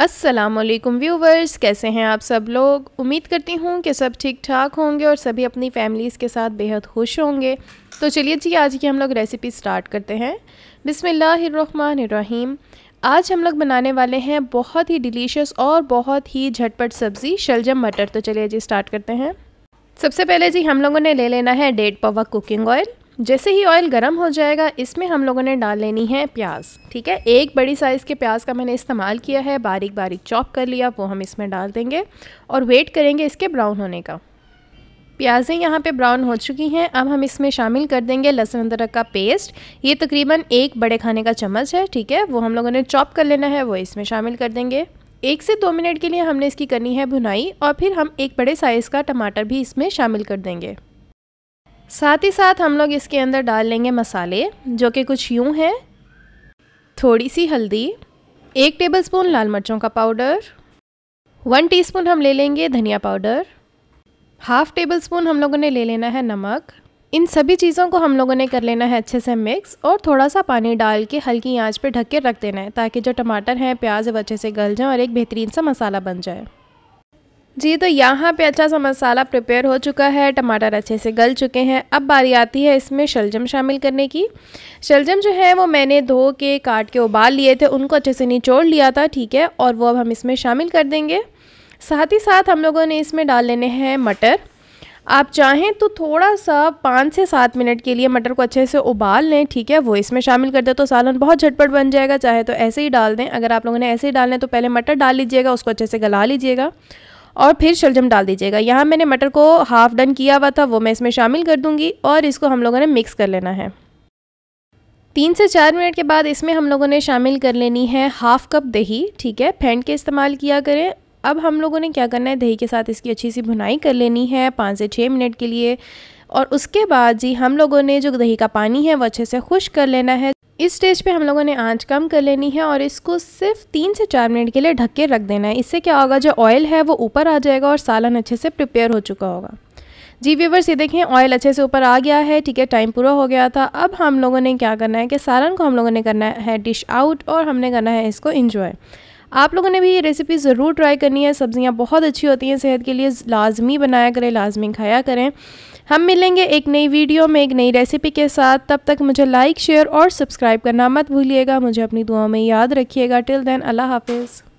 Aslam viewers कैसे हैं आप सब लोग उम्मीद करती हूँ कि सब ठीक ठाक होंगे और सभी अपनी फैमिलीज़ के साथ बेहद खुश होंगे तो चलिए जी आज की हम लोग रेसिपी स्टार्ट करते हैं बिसमीम आज हम लोग बनाने वाले हैं बहुत ही डिलीशियस और बहुत ही झटपट सब्ज़ी शलजम मटर तो चलिए जी स्टार्ट करते हैं सबसे पहले जी हम लोगों ने ले लेना है डेढ़ पवा कुकिंग ऑयल जैसे ही ऑयल गर्म हो जाएगा इसमें हम लोगों ने डाल लेनी है प्याज ठीक है एक बड़ी साइज़ के प्याज का मैंने इस्तेमाल किया है बारीक बारीक चॉप कर लिया वो हम इसमें डाल देंगे और वेट करेंगे इसके ब्राउन होने का प्याज़ें यहाँ पे ब्राउन हो चुकी हैं अब हम इसमें शामिल कर देंगे लहसुन अदरक का पेस्ट ये तकरीबन एक बड़े खाने का चम्मच है ठीक है वो हम लोगों ने चॉप कर लेना है वो इसमें शामिल कर देंगे एक से दो मिनट के लिए हमने इसकी करनी है भुनाई और फिर हम एक बड़े साइज़ का टमाटर भी इसमें शामिल कर देंगे साथ ही साथ हम लोग इसके अंदर डाल लेंगे मसाले जो कि कुछ यूँ हैं थोड़ी सी हल्दी एक टेबलस्पून लाल मिर्चों का पाउडर वन टीस्पून हम ले लेंगे धनिया पाउडर हाफ़ टेबल स्पून हम लोगों ने ले लेना है नमक इन सभी चीज़ों को हम लोगों ने कर लेना है अच्छे से मिक्स और थोड़ा सा पानी डाल के हल्की आंच पे ढक के रख देना है ताकि जो टमाटर हैं प्याज है अच्छे से गल जाएँ और एक बेहतरीन सा मसाला बन जाए जी तो यहाँ पे अच्छा सा मसाला प्रिपेयर हो चुका है टमाटर अच्छे से गल चुके हैं अब बारी आती है इसमें शलजम शामिल करने की शलजम जो है वो मैंने धो के काट के उबाल लिए थे उनको अच्छे से निचोड़ लिया था ठीक है और वो अब हम इसमें शामिल कर देंगे साथ ही साथ हम लोगों ने इसमें डाल लेने हैं मटर आप चाहें तो थोड़ा सा पाँच से सात मिनट के लिए मटर को अच्छे से उबाल लें ठीक है वो इसमें शामिल कर दें तो सालन बहुत झटपट बन जाएगा चाहे तो ऐसे ही डाल दें अगर आप लोगों ने ऐसे ही डालना है तो पहले मटर डाल लीजिएगा उसको अच्छे से गला लीजिएगा और फिर शलजम डाल दीजिएगा यहाँ मैंने मटर को हाफ़ डन किया हुआ था वो मैं इसमें शामिल कर दूँगी और इसको हम लोगों ने मिक्स कर लेना है तीन से चार मिनट के बाद इसमें हम लोगों ने शामिल कर लेनी है हाफ़ कप दही ठीक है फेंट के इस्तेमाल किया करें अब हम लोगों ने क्या करना है दही के साथ इसकी अच्छी सी भुनाई कर लेनी है पाँच से छः मिनट के लिए और उसके बाद जी हम लोगों ने जो दही का पानी है वो अच्छे से खुश कर लेना है इस स्टेज पे हम लोगों ने आंच कम कर लेनी है और इसको सिर्फ तीन से चार मिनट के लिए ढक के रख देना है इससे क्या होगा जो ऑयल है वो ऊपर आ जाएगा और सालन अच्छे से प्रिपेयर हो चुका होगा जी व्यूवर्स ये देखें ऑयल अच्छे से ऊपर आ गया है ठीक है टाइम पूरा हो गया था अब हम लोगों ने क्या करना है कि सालन को हम लोगों ने करना है डिश आउट और हमने करना है इसको इन्जॉय आप लोगों ने भी ये रेसिपी ज़रूर ट्राई करनी है सब्ज़ियाँ बहुत अच्छी होती हैं सेहत के लिए लाजमी बनाया करें लाजमी खाया करें हम मिलेंगे एक नई वीडियो में एक नई रेसिपी के साथ तब तक मुझे लाइक शेयर और सब्सक्राइब करना मत भूलिएगा मुझे अपनी दुआओं में याद रखिएगा टिल देन अल्लाह हाफिज़